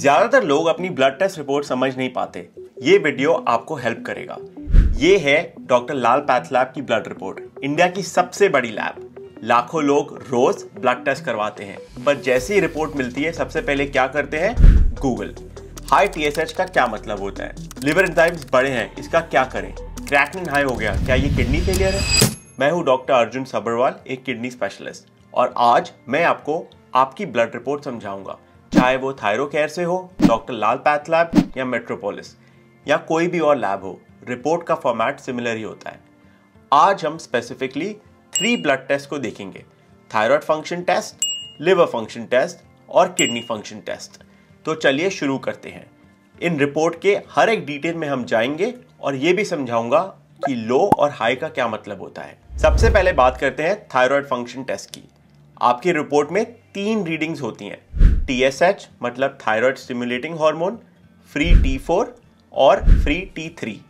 ज़्यादातर लोग अपनी ब्लड टेस्ट रिपोर्ट समझ नहीं पाते ये वीडियो आपको हेल्प करेगा ये है डॉक्टर लाल पैथ लैब की ब्लड रिपोर्ट इंडिया की सबसे बड़ी लैब लाखों लोग रोज ब्लड टेस्ट करवाते हैं पर जैसे ही रिपोर्ट मिलती है सबसे पहले क्या करते हैं गूगल हाई टी का क्या मतलब होता है लिवर एंजाइम्स बड़े हैं इसका क्या करें क्रैकनिन हाई हो गया क्या ये किडनी फेलियर है मैं हूं डॉक्टर अर्जुन सबरवाल एक किडनी स्पेशलिस्ट और आज मैं आपको आपकी ब्लड रिपोर्ट समझाऊंगा चाहे वो थायरोकेयर से हो डॉक्टर लाल पैथ लैब या मेट्रोपोलिस या कोई भी और लैब हो रिपोर्ट का फॉर्मेट सिमिलर ही होता है आज हम स्पेसिफिकली थ्री ब्लड टेस्ट को देखेंगे thyroid function test liver function test और किडनी फंक्शन टेस्ट तो चलिए शुरू करते हैं इन रिपोर्ट के हर एक डिटेल में हम जाएंगे और ये भी समझाऊंगा कि लो और हाई का क्या मतलब होता है सबसे पहले बात करते हैं थायराइड फंक्शन टेस्ट की आपकी रिपोर्ट में तीन रीडिंग्स होती हैं टी एस एच मतलब thyroid stimulating hormone free T four और फ्री टी थ्री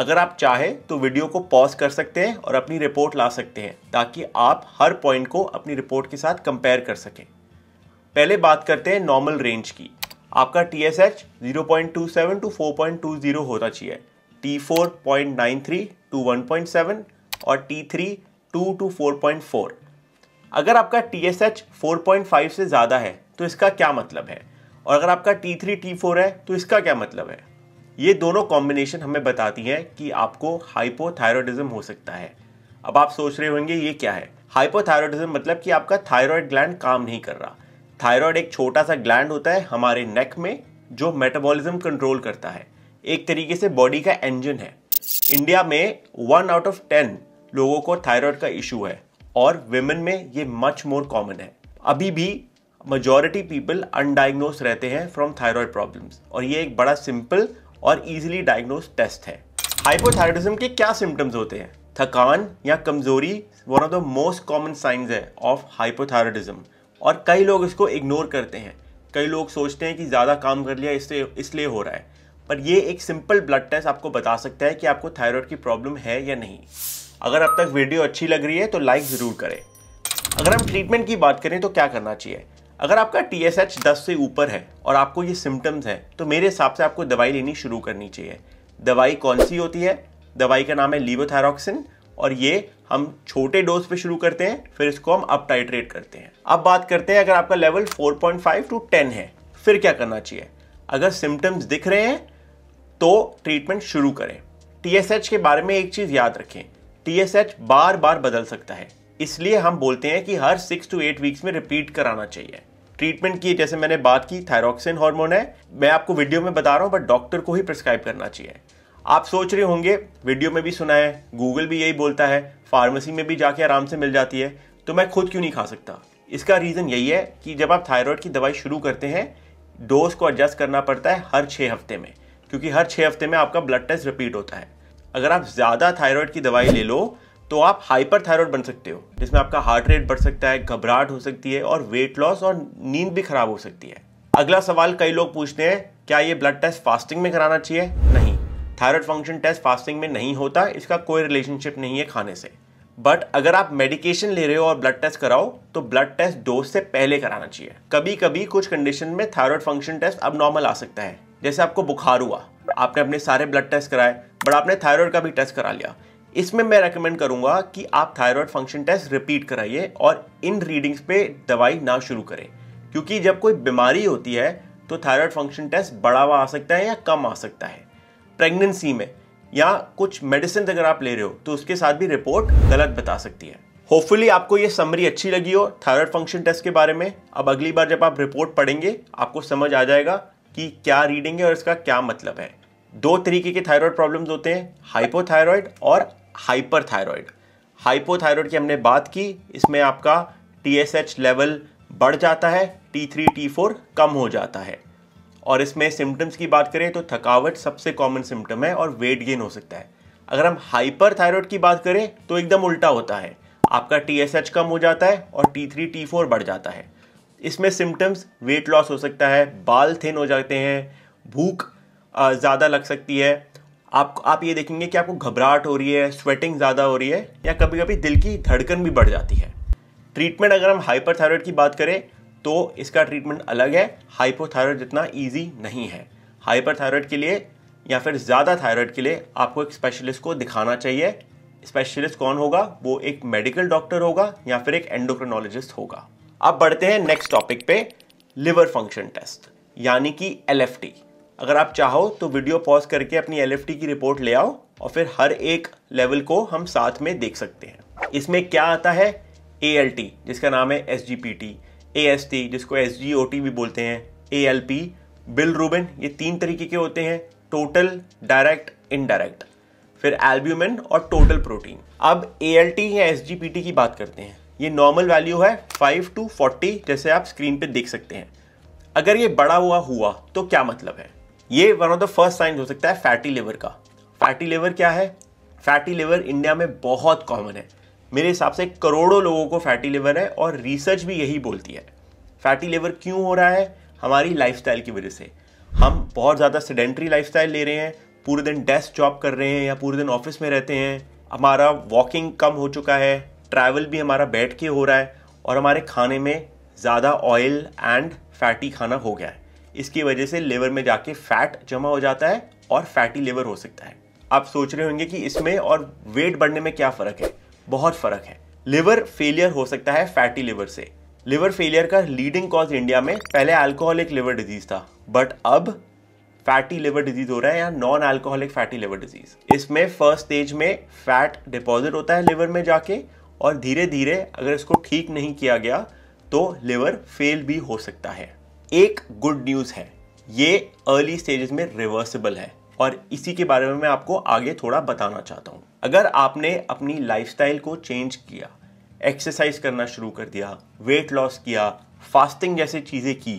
अगर आप चाहें तो वीडियो को पॉज कर सकते हैं और अपनी रिपोर्ट ला सकते हैं ताकि आप हर पॉइंट को अपनी रिपोर्ट के साथ कंपेयर कर सकें पहले बात करते हैं नॉर्मल रेंज की आपका T S H zero point two seven to four point two zero होना चाहिए T four point nine three to one point seven और T three two to four point four अगर आपका T S H four point five से ज़्यादा है तो इसका क्या मतलब है और अगर आपका टी थ्री टी फोर है तो इसका क्या मतलब है ये दोनों कॉम्बिनेशन हमें बताती हैं कि आपको हाइपोथायरॉयडिज्म हो सकता है अब आप सोच रहे होंगे ये क्या है हाइपोथायरॉयडिज्म मतलब कि आपका थायराइड ग्लैंड काम नहीं कर रहा थायराइड एक छोटा सा ग्लैंड होता है हमारे नेक में जो मेटाबॉलिज्म कंट्रोल करता है एक तरीके से बॉडी का इंजन है इंडिया में वन आउट ऑफ टेन लोगों को थायराइड का इशू है और वेमेन में ये मच मोर कॉमन है अभी भी मजॉरिटी पीपल अनडाइग्नोस रहते हैं फ्रॉम थायराइड प्रॉब्लम्स और ये एक बड़ा सिंपल और इजिली डायग्नोज टेस्ट है हाइपोथायरॉयडिज्म के क्या सिम्टम्स होते हैं थकान या कमजोरी one of the most common signs है ऑफ हाइपोथायरॉयडिज्म और कई लोग इसको इग्नोर करते हैं कई लोग सोचते हैं कि ज़्यादा काम कर लिया इससे इसलिए हो रहा है पर ये एक सिंपल ब्लड टेस्ट आपको बता सकता है कि आपको थायराइड की प्रॉब्लम है या नहीं अगर अब तक वीडियो अच्छी लग रही है तो लाइक ज़रूर करें अगर हम ट्रीटमेंट की बात करें तो क्या करना चाहिए अगर आपका टी एस एच दस से ऊपर है और आपको ये सिम्टम्स हैं तो मेरे हिसाब से आपको दवाई लेनी शुरू करनी चाहिए दवाई कौन सी होती है दवाई का नाम है लीवोथायरॉक्सिन और ये हम छोटे डोज पे शुरू करते हैं फिर इसको हम अप टाइट्रेट करते हैं अब बात करते हैं अगर आपका लेवल 4.5 टू 10 है फिर क्या करना चाहिए अगर सिम्टम्स दिख रहे हैं तो ट्रीटमेंट शुरू करें टी के बारे में एक चीज़ याद रखें टी बार बार बदल सकता है इसलिए हम बोलते हैं कि हर सिक्स टू एट वीक्स में रिपीट कराना चाहिए ट्रीटमेंट की जैसे मैंने बात की थायरॉक्सिन हार्मोन है मैं आपको वीडियो में बता रहा हूँ बट डॉक्टर को ही प्रिस्क्राइब करना चाहिए आप सोच रहे होंगे वीडियो में भी सुना है गूगल भी यही बोलता है फार्मेसी में भी जाके आराम से मिल जाती है तो मैं खुद क्यों नहीं खा सकता इसका रीज़न यही है कि जब आप थायराइड की दवाई शुरू करते हैं डोज को एडजस्ट करना पड़ता है हर छः हफ्ते में क्योंकि हर छः हफ्ते में आपका ब्लड टेस्ट रिपीट होता है अगर आप ज़्यादा थायराइड की दवाई ले लो तो आप हाइपर थायरॉयड बन सकते हो जिसमें आपका हार्ट रेट बढ़ सकता है घबराहट हो सकती है और वेट लॉस और नींद भी खराब हो सकती है अगला सवाल कई लोग पूछते हैं क्या ये ब्लड टेस्ट फास्टिंग में कराना चाहिए नहीं थायरॉयड फंक्शन टेस्ट फास्टिंग में नहीं होता इसका कोई रिलेशनशिप नहीं है खाने से बट अगर आप मेडिकेशन ले रहे हो और ब्लड टेस्ट कराओ तो ब्लड टेस्ट डोज से पहले कराना चाहिए कभी कभी कुछ कंडीशन में थायरॉयड फंक्शन टेस्ट अब नॉर्मल आ सकता है जैसे आपको बुखार हुआ आपने अपने सारे ब्लड टेस्ट कराए बट आपने थायरॉयड का भी टेस्ट करा लिया इसमें मैं रेकमेंड करूंगा कि आप थायराइड फंक्शन टेस्ट रिपीट कराइए और इन रीडिंग्स पे दवाई ना शुरू करें क्योंकि जब कोई बीमारी होती है तो थायराइड फंक्शन टेस्ट बढ़ावा आ सकता है या कम आ सकता है प्रेगनेंसी में या कुछ मेडिसिन अगर आप ले रहे हो तो उसके साथ भी रिपोर्ट गलत बता सकती है होपफुली आपको ये समरी अच्छी लगी हो थायराइड फंक्शन टेस्ट के बारे में अब अगली बार जब आप रिपोर्ट पढ़ेंगे आपको समझ आ जाएगा कि क्या रीडिंग है और इसका क्या मतलब है दो तरीके के थायराइड प्रॉब्लम्स होते हैं हाइपोथायराइड और हाइपर हाइपो हाइपोथायरॉयड की हमने बात की इसमें आपका टी एस एच लेवल बढ़ जाता है टी थ्री टी फोर कम हो जाता है और इसमें सिम्टम्स की बात करें तो थकावट सबसे कॉमन सिम्टम है और वेट गेन हो सकता है अगर हम हाइपर थायरॉयड की बात करें तो एकदम उल्टा होता है आपका टी एस एच कम हो जाता है और टी थ्री टी फोर बढ़ जाता है इसमें सिम्टम्स वेट लॉस हो सकता है बाल थिन हो जाते हैं भूख ज़्यादा लग सकती है आप आप ये देखेंगे कि आपको घबराहट हो रही है स्वेटिंग ज़्यादा हो रही है या कभी कभी दिल की धड़कन भी बढ़ जाती है ट्रीटमेंट अगर हम हाइपरथायरॉयड की बात करें तो इसका ट्रीटमेंट अलग है हाइपोथायरॉयड जितना ईजी नहीं है हाइपरथायरॉयड के लिए या फिर ज़्यादा थायरॉयड के लिए आपको एक स्पेशलिस्ट को दिखाना चाहिए स्पेशलिस्ट कौन होगा वो एक मेडिकल डॉक्टर होगा या फिर एक एंडोक्रोनोलॉजिस्ट होगा अब बढ़ते हैं नेक्स्ट टॉपिक पे लिवर फंक्शन टेस्ट यानी कि एल अगर आप चाहो तो वीडियो पॉज करके अपनी एल की रिपोर्ट ले आओ और फिर हर एक लेवल को हम साथ में देख सकते हैं इसमें क्या आता है ए जिसका नाम है S G P T A S T जिसको एस जी ओ टी भी बोलते हैं A L P bilirubin ये तीन तरीके के होते हैं टोटल डायरेक्ट इनडायरेक्ट फिर एल्ब्यूमिन और टोटल प्रोटीन अब ए एल टी या एस जी पी टी की बात करते हैं ये नॉर्मल वैल्यू है फाइव टू फोर्टी जैसे आप स्क्रीन पे देख सकते हैं अगर ये बड़ा हुआ हुआ तो क्या मतलब है ये one of the first sign हो सकता है फैटी लिवर का फैटी लिवर क्या है फैटी लिवर इंडिया में बहुत कॉमन है मेरे हिसाब से करोड़ों लोगों को फैटी लिवर है और रिसर्च भी यही बोलती है फैटी लिवर क्यों हो रहा है हमारी लाइफ की वजह से हम बहुत ज़्यादा सेडेंट्री लाइफ ले रहे हैं पूरे दिन डेस्क जॉब कर रहे हैं या पूरे दिन ऑफिस में रहते हैं हमारा वॉकिंग कम हो चुका है ट्रैवल भी हमारा बैठ के हो रहा है और हमारे खाने में ज़्यादा ऑयल एंड फैटी खाना हो गया है इसकी वजह से लिवर में जाके फैट जमा हो जाता है और फैटी लिवर हो सकता है आप सोच रहे होंगे कि इसमें और वेट बढ़ने में क्या फ़र्क है बहुत फ़र्क है लिवर फेलियर हो सकता है फैटी लिवर से लिवर फेलियर का लीडिंग कॉज इंडिया में पहले अल्कोहलिक लिवर डिजीज था बट अब फैटी लिवर डिजीज हो रहा है या non alcoholic fatty liver disease इसमें फर्स्ट स्टेज में फैट डिपॉजिट होता है लिवर में जाके और धीरे धीरे अगर इसको ठीक नहीं किया गया तो लिवर फेल भी हो सकता है एक गुड न्यूज़ है ये अर्ली स्टेजेस में रिवर्सिबल है और इसी के बारे में मैं आपको आगे थोड़ा बताना चाहता हूँ अगर आपने अपनी लाइफस्टाइल को चेंज किया एक्सरसाइज करना शुरू कर दिया वेट लॉस किया फास्टिंग जैसी चीज़ें की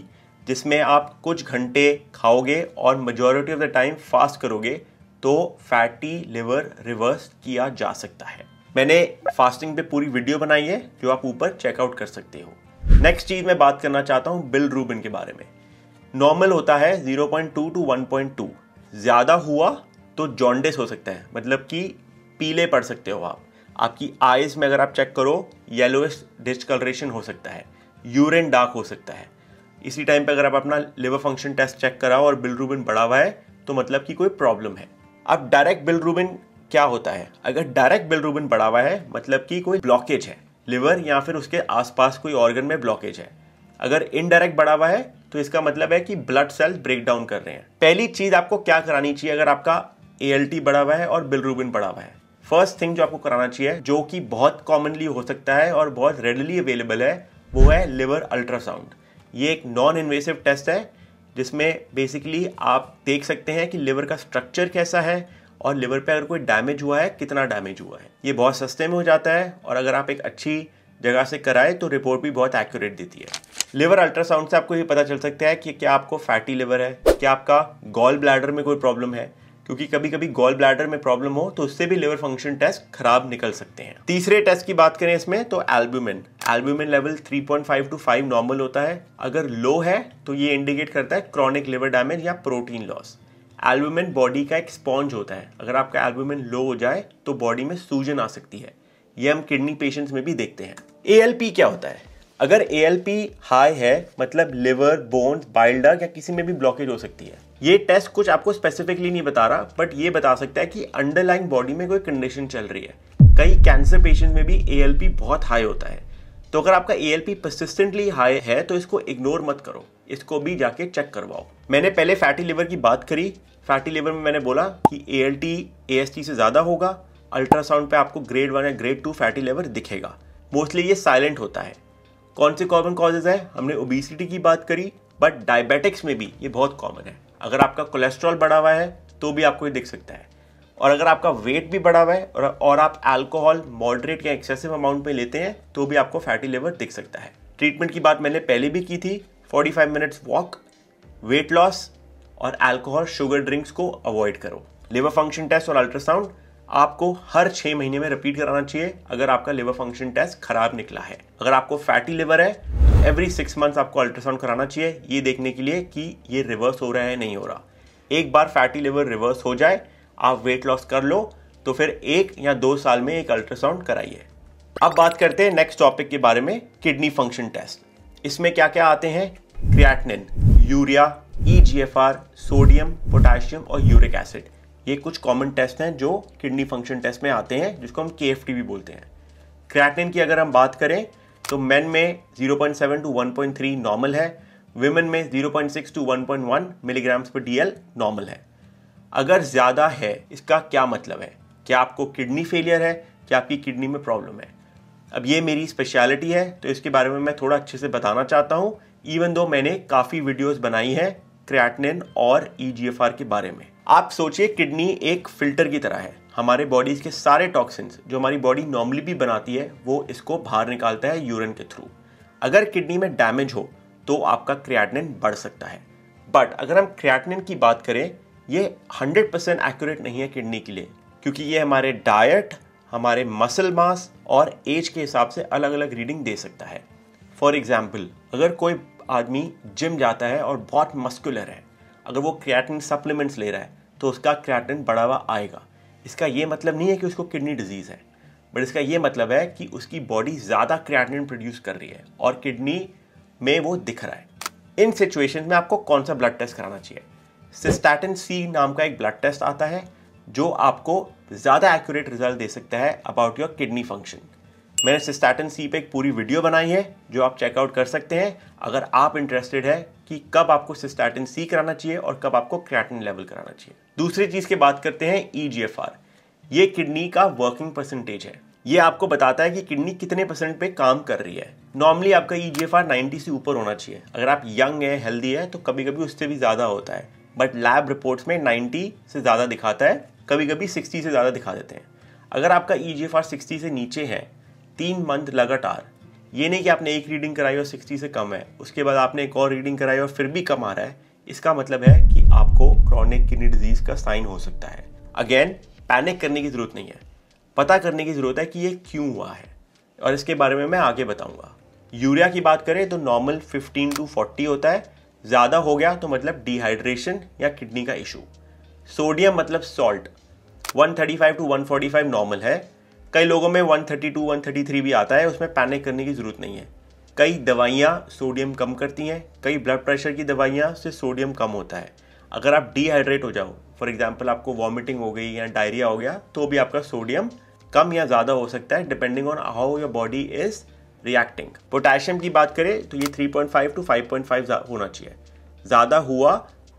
जिसमें आप कुछ घंटे खाओगे और majority of the time fast करोगे तो फैटी लिवर रिवर्स किया जा सकता है मैंने फास्टिंग पे पूरी वीडियो बनाई है जो आप ऊपर चेकआउट कर सकते हो नेक्स्ट चीज मैं बात करना चाहता हूँ बिल रूबिन के बारे में नॉर्मल होता है 0.2 टू 1.2 ज़्यादा हुआ तो जॉन्डिस हो सकता है मतलब कि पीले पड़ सकते हो आप आपकी आइज में अगर आप चेक करो येलोइश डिस्कलरेशन हो सकता है यूरिन डार्क हो सकता है इसी टाइम पे अगर आप अपना लिवर फंक्शन टेस्ट चेक कराओ और बिल रूबिन बढ़ा हुआ है तो मतलब कि कोई प्रॉब्लम है अब डायरेक्ट बिल रूबिन क्या होता है अगर डायरेक्ट बिल रूबिन बढ़ा हुआ है मतलब कि कोई ब्लॉकेज है लिवर या फिर उसके आसपास कोई ऑर्गन में ब्लॉकेज है अगर इनडायरेक्ट बढ़ा हुआ है तो इसका मतलब है कि ब्लड सेल्स ब्रेक डाउन कर रहे हैं पहली चीज आपको क्या करानी चाहिए अगर आपका ए एल टी बढ़ा हुआ है और बिलरूबिन बढ़ा हुआ है फर्स्ट थिंग जो आपको कराना चाहिए जो कि बहुत कॉमनली हो सकता है और बहुत रेडली अवेलेबल है वो है लिवर अल्ट्रासाउंड ये एक नॉन इन्वेसिव टेस्ट है जिसमें बेसिकली आप देख सकते हैं कि लिवर का स्ट्रक्चर कैसा है और लिवर पे अगर कोई डैमेज हुआ है कितना डैमेज हुआ है ये बहुत सस्ते में हो जाता है और अगर आप एक अच्छी जगह से कराए तो रिपोर्ट भी बहुत एक्यूरेट देती है लिवर अल्ट्रासाउंड से आपको ये पता चल सकता है कि क्या आपको फैटी लिवर है क्या आपका गॉल ब्लैडर में कोई प्रॉब्लम है क्योंकि कभी कभी गॉल ब्लैडर में प्रॉब्लम हो तो उससे भी लिवर फंक्शन टेस्ट खराब निकल सकते हैं तीसरे टेस्ट की बात करें इसमें तो albumin albumin level 3.5 to 5 normal होता है अगर लो है तो ये इंडिकेट करता है क्रॉनिक लिवर डैमेज या प्रोटीन लॉस एल्बुमिन बॉडी का एक स्पॉन्ज होता है अगर आपका एल्बुमिन लो हो जाए तो बॉडी में सूजन आ सकती है ये हम किडनी पेशेंट्स में भी देखते हैं ए क्या होता है अगर ए हाई है मतलब लिवर बोन्स बाइल डग या किसी में भी ब्लॉकेज हो सकती है ये टेस्ट कुछ आपको स्पेसिफिकली नहीं बता रहा बट ये बता सकता है कि अंडरलाइन बॉडी में कोई कंडीशन चल रही है कई कैंसर पेशेंट में भी ए बहुत हाई होता है तो अगर आपका A L P persistently high है तो इसको इग्नोर मत करो इसको भी जाके चेक करवाओ मैंने पहले फैटी लिवर की बात करी फैटी लिवर में मैंने बोला कि A L T S T से ज़्यादा होगा अल्ट्रासाउंड पे आपको ग्रेड वन या ग्रेड टू फैटी लिवर दिखेगा मोस्टली ये साइलेंट होता है कौन से कॉमन कॉजेज हैं हमने ओबिसिटी की बात करी बट डायबिटिक्स में भी ये बहुत कॉमन है अगर आपका कोलेस्ट्रॉल बढ़ा हुआ है तो भी आपको ये दिख सकता है और अगर आपका वेट भी बढ़ा हुआ है और, और आप अल्कोहल मॉडरेट या एक्सेसिव अमाउंट में लेते हैं तो भी आपको फैटी लिवर दिख सकता है ट्रीटमेंट की बात मैंने पहले भी की थी 45 मिनट्स वॉक वेट लॉस और अल्कोहल शुगर ड्रिंक्स को अवॉइड करो लिवर फंक्शन टेस्ट और अल्ट्रासाउंड आपको हर छः महीने में रिपीट कराना चाहिए अगर आपका लिवर फंक्शन टेस्ट खराब निकला है अगर आपको फैटी लिवर है एवरी सिक्स मंथ्स आपको अल्ट्रासाउंड कराना चाहिए ये देखने के लिए कि ये रिवर्स हो रहा है नहीं हो रहा एक बार फैटी लिवर रिवर्स हो जाए आप वेट लॉस कर लो तो फिर एक या दो साल में एक अल्ट्रासाउंड कराइए अब बात करते हैं नेक्स्ट टॉपिक के बारे में किडनी फंक्शन टेस्ट इसमें क्या क्या आते हैं क्रियाटनिन यूरिया ई सोडियम पोटाशियम और यूरिक एसिड ये कुछ कॉमन टेस्ट हैं जो किडनी फंक्शन टेस्ट में आते हैं जिसको हम के भी बोलते हैं क्रिएटनिन की अगर हम बात करें तो मेन में 0.7 टू 1.3 नॉर्मल है विमेन में 0.6 to 1.1 milligrams per DL normal है अगर ज़्यादा है इसका क्या मतलब है क्या आपको किडनी फेलियर है क्या आपकी किडनी में प्रॉब्लम है अब ये मेरी स्पेशलिटी है तो इसके बारे में मैं थोड़ा अच्छे से बताना चाहता हूँ इवन दो मैंने काफ़ी वीडियोस बनाई हैं क्रैटनिन और ई e के बारे में आप सोचिए किडनी एक फिल्टर की तरह है हमारे बॉडीज के सारे टॉक्सिन्स जो हमारी बॉडी नॉर्मली भी बनाती है वो इसको बाहर निकालता है यूरिन के थ्रू अगर किडनी में डैमेज हो तो आपका क्रियाटनिन बढ़ सकता है बट अगर हम क्रियाटनिन की बात करें ये 100 परसेंट एक्यूरेट नहीं है किडनी के लिए क्योंकि ये हमारे डाइट हमारे मसल मास और एज के हिसाब से अलग अलग रीडिंग दे सकता है फॉर एग्जाम्पल अगर कोई आदमी जिम जाता है और बहुत मस्कुलर है अगर वो क्रिएटिन सप्लीमेंट्स ले रहा है तो उसका क्रिएटिन बढ़ावा आएगा इसका ये मतलब नहीं है कि उसको किडनी डिजीज़ है बट इसका ये मतलब है कि उसकी बॉडी ज़्यादा क्रिएटिन प्रोड्यूस कर रही है और किडनी में वो दिख रहा है इन सिचुएशन में आपको कौन सा ब्लड टेस्ट कराना चाहिए सिस्टैटिन सी नाम का एक ब्लड टेस्ट आता है जो आपको ज़्यादा एक्यूरेट रिजल्ट दे सकता है अबाउट योर किडनी फंक्शन मैंने सिस्टैटिन सी पे एक पूरी वीडियो बनाई है जो आप चेकआउट कर सकते हैं अगर आप इंटरेस्टेड है कि कब आपको सिस्टैटिन सी कराना चाहिए और कब आपको क्रैटिन लेवल कराना चाहिए दूसरी चीज़ की बात करते हैं ई जी एफ आर ये किडनी का वर्किंग परसेंटेज है ये आपको बताता है कि किडनी कितने परसेंट पे काम कर रही है नॉर्मली आपका E G F R ninety से ऊपर होना चाहिए अगर आप यंग है हेल्दी है तो कभी कभी उससे भी ज़्यादा होता है बट लैब रिपोर्ट्स में 90 से ज़्यादा दिखाता है कभी कभी 60 से ज़्यादा दिखा देते हैं अगर आपका ई जी 60 से नीचे है तीन मंथ लगातार ये नहीं कि आपने एक रीडिंग कराई और 60 से कम है उसके बाद आपने एक और रीडिंग कराई और फिर भी कम आ रहा है इसका मतलब है कि आपको क्रॉनिक किडनी डिजीज़ का साइन हो सकता है अगेन पैनिक करने की ज़रूरत नहीं है पता करने की ज़रूरत है कि ये क्यों हुआ है और इसके बारे में मैं आगे बताऊँगा यूरिया की बात करें तो नॉर्मल 15 टू 40 होता है ज़्यादा हो गया तो मतलब डिहाइड्रेशन या किडनी का इशू सोडियम मतलब सॉल्ट 135 टू 145 नॉर्मल है कई लोगों में 132, 133 भी आता है उसमें पैनिक करने की ज़रूरत नहीं है कई दवाइयाँ सोडियम कम करती हैं कई ब्लड प्रेशर की दवाइयाँ से सोडियम कम होता है अगर आप डिहाइड्रेट हो जाओ फॉर एग्जाम्पल आपको वॉमिटिंग हो गई या डायरिया हो गया तो भी आपका सोडियम कम या ज़्यादा हो सकता है depending on how your body is reacting potassium की बात करें तो ये 3.5 टू 5.5 होना चाहिए ज़्यादा हुआ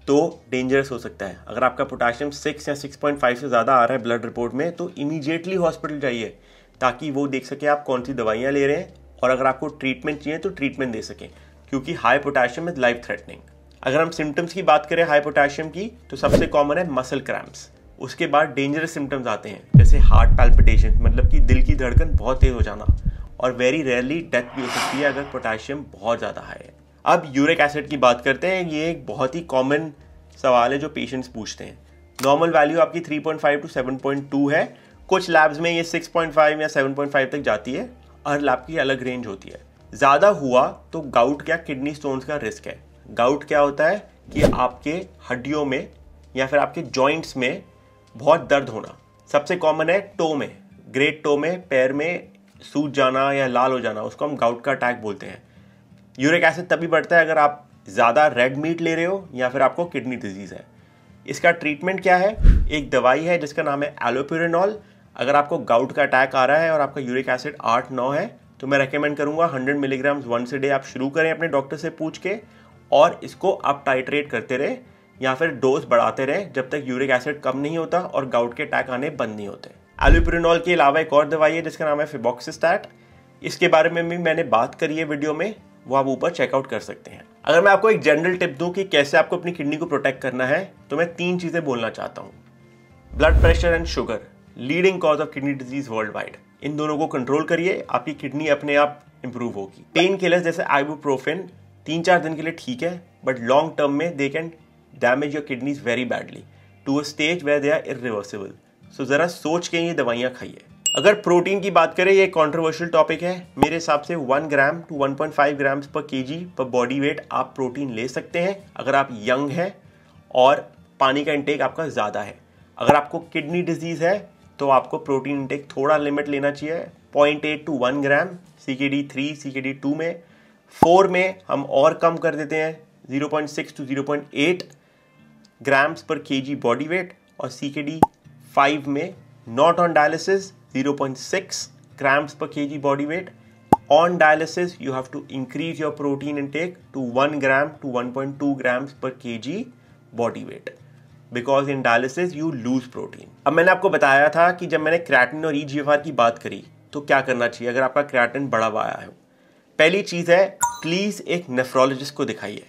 तो डेंजरस हो सकता है अगर आपका पोटेशियम 6 या 6.5 से ज़्यादा आ रहा है ब्लड रिपोर्ट में तो इमीजिएटली हॉस्पिटल जाइए ताकि वो देख सके आप कौन सी दवाइयाँ ले रहे हैं और अगर आपको ट्रीटमेंट चाहिए तो ट्रीटमेंट दे सकें क्योंकि high potassium is life threatening अगर हम सिम्टम्स की बात करें हाई पोटेशियम की तो सबसे कॉमन है मसल क्रैम्प्स उसके बाद डेंजरस सिम्टम्स आते हैं जैसे हार्ट पैल्पिटेशन मतलब कि दिल की धड़कन बहुत तेज़ हो जाना और वेरी रेयरली डेथ भी हो सकती है अगर पोटेशियम बहुत ज़्यादा हाई है अब यूरिक एसिड की बात करते हैं ये एक बहुत ही कॉमन सवाल है जो पेशेंट्स पूछते हैं नॉर्मल वैल्यू आपकी 3.5 टू 7.2 है कुछ लैब्स में ये 6.5 या 7.5 तक जाती है हर लैब की अलग रेंज होती है ज़्यादा हुआ तो गाउट क्या किडनी स्टोन्स का रिस्क है गाउट क्या होता है कि आपके हड्डियों में या फिर आपके जॉइंट्स में बहुत दर्द होना सबसे कॉमन है टो में ग्रेट टो में पैर में सूज जाना या लाल हो जाना उसको हम गाउट का अटैक बोलते हैं यूरिक एसिड तभी बढ़ता है अगर आप ज़्यादा रेड मीट ले रहे हो या फिर आपको किडनी डिजीज़ है इसका ट्रीटमेंट क्या है एक दवाई है जिसका नाम है एलोप्यूरेनॉल अगर आपको गाउट का अटैक आ रहा है और आपका यूरिक एसिड आठ नौ है तो मैं रेकमेंड करूँगा हंड्रेड मिलीग्राम्स से डे आप शुरू करें अपने डॉक्टर से पूछ के और इसको आप टाइट्रेट करते रहें या फिर डोज बढ़ाते रहें जब तक यूरिक एसिड कम नहीं होता और गाउट के अटैक आने बंद नहीं होते एलोप्रिनॉल के अलावा एक और दवाई है जिसका नाम है फिबॉक्सिस्टैट इसके बारे में भी मैंने बात करी है वीडियो में वो आप ऊपर चेकआउट कर सकते हैं अगर मैं आपको एक जनरल टिप दूं कि कैसे आपको अपनी किडनी को प्रोटेक्ट करना है तो मैं तीन चीज़ें बोलना चाहता हूँ blood pressure and sugar leading cause of kidney disease world wide इन दोनों को कंट्रोल करिए आपकी किडनी अपने आप इंप्रूव होगी पेन किलर्स जैसे आइबूप्रोफेन तीन चार दिन के लिए ठीक है बट लॉन्ग टर्म में they can damage your kidneys very badly to a stage where they are irreversible so ज़रा सोच के ये दवाइयाँ खाइए अगर प्रोटीन की बात करें ये कंट्रोवर्शियल टॉपिक है मेरे हिसाब से 1 ग्राम टू 1.5 ग्राम्स पर के पर बॉडी वेट आप प्रोटीन ले सकते हैं अगर आप यंग हैं और पानी का इंटेक आपका ज़्यादा है अगर आपको किडनी डिजीज़ है तो आपको प्रोटीन इंटेक थोड़ा लिमिट लेना चाहिए point eight to one gram C K D three C K D to में फोर में हम और कम कर देते हैं zero point six to zero point eight grams per K G body weight और सी के डी फाइव में not on dialysis zero point six per K body weight on dialysis you have to increase your protein intake to one gram to one point two grams per K G body weight because in dialysis you lose protein अब मैंने आपको बताया था कि जब मैंने क्रैटिन और ई e जी की बात करी तो क्या करना चाहिए अगर आपका क्रैटिन बढ़ा हुआ आया हो पहली चीज़ है प्लीज़ एक नेफ्रोलॉजिस्ट को दिखाइए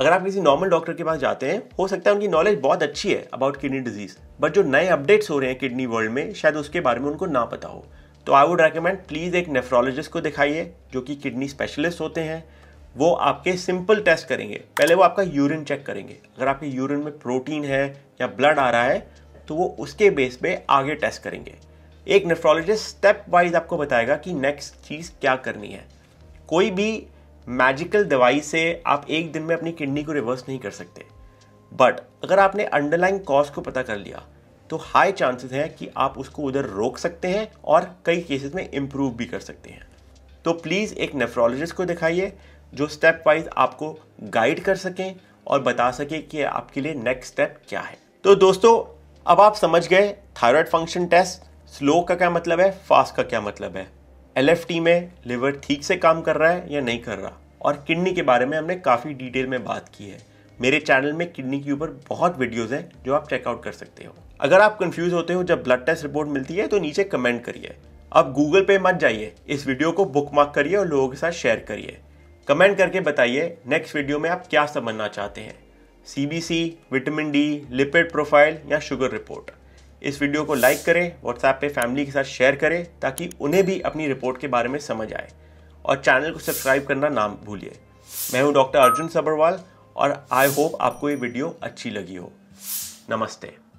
अगर आप किसी नॉर्मल डॉक्टर के पास जाते हैं हो सकता है उनकी नॉलेज बहुत अच्छी है अबाउट किडनी डिजीज बट जो नए अपडेट्स हो रहे हैं किडनी वर्ल्ड में शायद उसके बारे में उनको ना पता हो तो आई वुड रेकमेंड प्लीज़ एक नेफ्रोलॉजिस्ट को दिखाइए जो कि किडनी स्पेशलिस्ट होते हैं वो आपके सिंपल टेस्ट करेंगे पहले वो आपका यूरिन चेक करेंगे अगर आपके यूरिन में प्रोटीन है या ब्लड आ रहा है तो वो उसके बेस पे आगे टेस्ट करेंगे एक नेफ्रोलॉजिस्ट स्टेप वाइज आपको बताएगा कि नेक्स्ट चीज़ क्या करनी है कोई भी मैजिकल दवाई से आप एक दिन में अपनी किडनी को रिवर्स नहीं कर सकते बट अगर आपने अंडरलाइन कॉज को पता कर लिया तो हाई चांसेस हैं कि आप उसको उधर रोक सकते हैं और कई केसेस में इम्प्रूव भी कर सकते हैं तो प्लीज़ एक नेफ्रोलॉजिस्ट को दिखाइए जो स्टेप वाइज आपको गाइड कर सकें और बता सके कि आपके लिए नेक्स्ट स्टेप क्या है तो दोस्तों अब आप समझ गए थायराइड फंक्शन टेस्ट स्लो का क्या मतलब है फास्ट का क्या मतलब है एल में लिवर ठीक से काम कर रहा है या नहीं कर रहा और किडनी के बारे में हमने काफ़ी डिटेल में बात की है मेरे चैनल में किडनी के ऊपर बहुत वीडियोस हैं जो आप चेकआउट कर सकते हो अगर आप कंफ्यूज होते हो जब ब्लड टेस्ट रिपोर्ट मिलती है तो नीचे कमेंट करिए अब गूगल पे मत जाइए इस वीडियो को बुक मार्क करिए और लोगों के साथ शेयर करिए कमेंट करके बताइए नेक्स्ट वीडियो में आप क्या समझना चाहते हैं C B C vitamin D lipid profile या शुगर रिपोर्ट इस वीडियो को लाइक करें व्हाट्सएप पे फैमिली के साथ शेयर करें ताकि उन्हें भी अपनी रिपोर्ट के बारे में समझ आए और चैनल को सब्सक्राइब करना ना भूलिए मैं हूँ डॉक्टर अर्जुन सबरवाल और आई होप आपको ये वीडियो अच्छी लगी हो नमस्ते